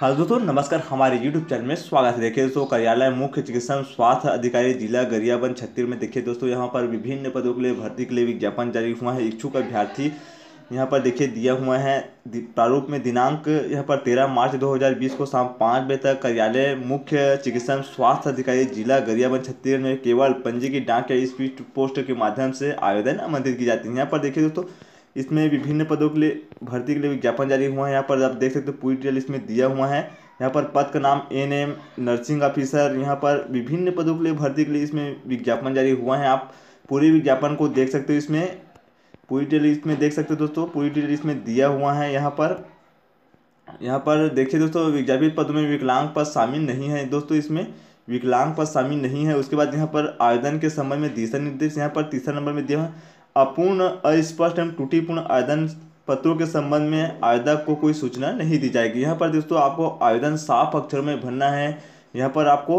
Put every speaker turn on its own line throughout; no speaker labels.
hello दोस्तों नमस्कार हमारे यूट्यूब चैनल में स्वागत है देखिए दोस्तों कार्यालय मुख्य चिकित्सा स्वास्थ्य अधिकारी जिला गरियाबंद छत्तीसगढ़ में देखिए दोस्तों यहाँ पर विभिन्न पदों के लिए भर्ती के लिए विज्ञापन जारी हुआ है इच्छुक अभ्यर्थी यहाँ पर देखिए दिया हुआ है प्रारूप में दिनांक यहाँ पर तेरह मार्च दो को शाम पाँच बजे तक कार्यालय मुख्य चिकित्सा स्वास्थ्य अधिकारी जिला गरियाबंद छत्तीसगढ़ में केवल पंजी की डाक या स्पीड पोस्ट के माध्यम से आवेदन आमंत्रित की जाती है यहाँ पर देखिए दोस्तों इसमें विभिन्न पदों के लिए भर्ती के लिए विज्ञापन जारी हुआ है यहाँ पर आप देख सकते हो पूरी डिटेल इसमें दिया हुआ है यहाँ पर पद का नाम एन एम नर्सिंग ऑफिसर यहाँ पर विभिन्न पदों के लिए भर्ती के लिए इसमें विज्ञापन जारी हुआ है आप पूरी विज्ञापन को देख सकते हो इसमें पूरी डिटेल इसमें देख सकते हो दोस्तों पूरी डिटेल इसमें दिया हुआ है यहाँ पर यहाँ पर देखिए दोस्तों विज्ञापित पद में विकलांग पद शामिल नहीं है दोस्तों इसमें विकलांग पद शामिल नहीं है उसके बाद यहाँ पर आवेदन के संबंध में दिशा निर्देश यहाँ पर तीसरा नंबर में दिया हुआ अपूर्ण अस्पष्ट एवं टूटीपूर्ण आवेदन पत्रों के संबंध में आवेदक को कोई सूचना नहीं दी जाएगी यहाँ पर दोस्तों आपको आवेदन साफ अक्षर में भरना है यहाँ पर आपको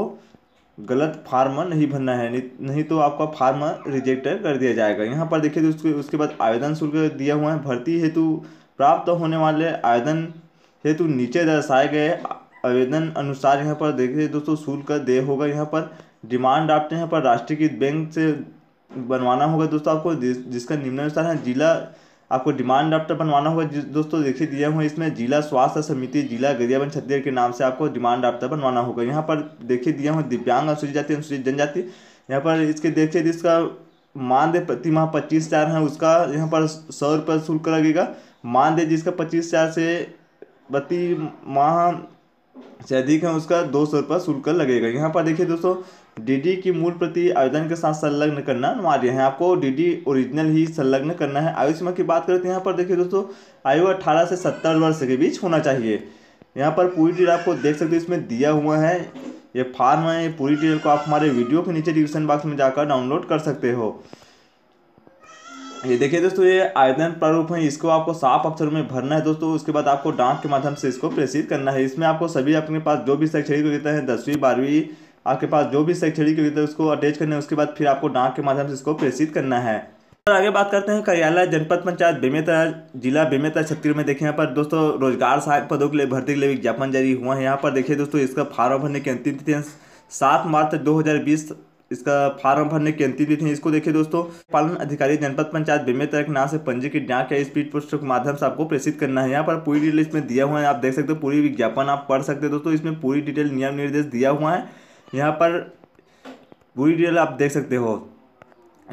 गलत फार्म नहीं भरना है नहीं तो आपका फार्म रिजेक्ट कर दिया जाएगा यहाँ पर देखिए दोस्तों उसके बाद आवेदन शुल्क दिया हुआ है भर्ती हेतु प्राप्त होने वाले आवेदन हेतु नीचे दर्शाए गए आवेदन अनुसार यहाँ पर देखिए दोस्तों शुल्क देय होगा यहाँ पर डिमांड ड्राफ्ट यहाँ पर राष्ट्रीयकृत बैंक से बनवाना होगा दोस्तों आपको जिस, जिसका निम्नानुसार है जिला आपको डिमांड ड्राफ्ट बनवाना होगा जिस दोस्तों देखिए दिया हुए इसमें जिला स्वास्थ्य समिति जिला गरियाबंद छत्तीसगढ़ के नाम से आपको डिमांड ड्राफ्ट बनवाना होगा यहाँ पर देखिए दिया हुए दिव्यांग अनुसूचित जाति अनुसूचित जनजाति यहाँ पर इसके देखिए जिसका मानदेय प्रति माह पच्चीस हजार है उसका यहाँ पर सौ रुपये शुल्क लगेगा मानदेय जिसका पच्चीस हजार से प्रति माह से अधिक है उसका दो सौ रुपये शुल्क लगेगा यहाँ पर देखिए दोस्तों डीडी की मूल प्रति आवेदन के साथ संलग्न करना अनिवार्य है आपको डीडी ओरिजिनल ही संलग्न करना है आयु सीमा की बात करें तो यहाँ पर देखिए दोस्तों आयु अठारह से सत्तर वर्ष के बीच होना चाहिए यहाँ पर पूरी डिटेल आपको देख सकते हो इसमें दिया हुआ है ये फार्म है ये पूरी डिटेल को आप हमारे वीडियो के नीचे डिस्क्रिप्शन बॉक्स में जाकर डाउनलोड कर सकते हो ये देखिए दोस्तों ये आयतन प्रारूप है इसको आपको साफ अक्षरों में भरना है दोस्तों उसके बाद आपको डांक के माध्यम से इसको प्रेषित करना है इसमें आपको सभी अपने पास जो भी शैक्षणिक योग्यता है दसवीं बारहवीं आपके पास जो भी शैक्षणिक योग्यता है उसको अटैच करना है उसके बाद फिर आपको डांक के माध्यम से इसको प्रेषित करना है और आगे बात करते हैं कार्यालय जनपद पंचायत बेमेतरा जिला बेमेता छत्तीसगढ़ में देखिए यहाँ पर दोस्तों रोजगार सहायक पदों के लिए भर्ती के लिए विज्ञापन जारी हुआ है यहाँ पर देखिए दोस्तों इसका फॉर्म भरने की अंतिम तिथि सात मार्च दो इसका फार्म भरने की अंतिम तिथि इसको देखिए दोस्तों पालन अधिकारी जनपद पंचायत बेमेतरक नाम से पंजीकृत डाक या स्पीड पोस्ट के माध्यम से आपको प्रेषित करना है यहाँ पर पूरी डिटेल इसमें दिया हुआ है आप देख सकते हो पूरी विज्ञापन आप पढ़ सकते हो दोस्तों इसमें पूरी डिटेल नियम निर्देश दिया हुआ है यहाँ पर पूरी डिटेल आप देख सकते हो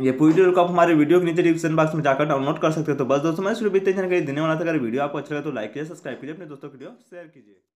ये पूरी डिटेल को आप हमारे वीडियो के नीचे डिस्क्रिप्शन बॉक्स में जाकर डाउनलोड कर सकते हो तो बस दोस्तों मैं शुरू बीते जानकारी देने वाला था अगर वीडियो आपको अच्छा लगा तो लाइक कीजिए सब्सक्राइब कीजिए अपने दोस्तों वीडियो शेयर कीजिए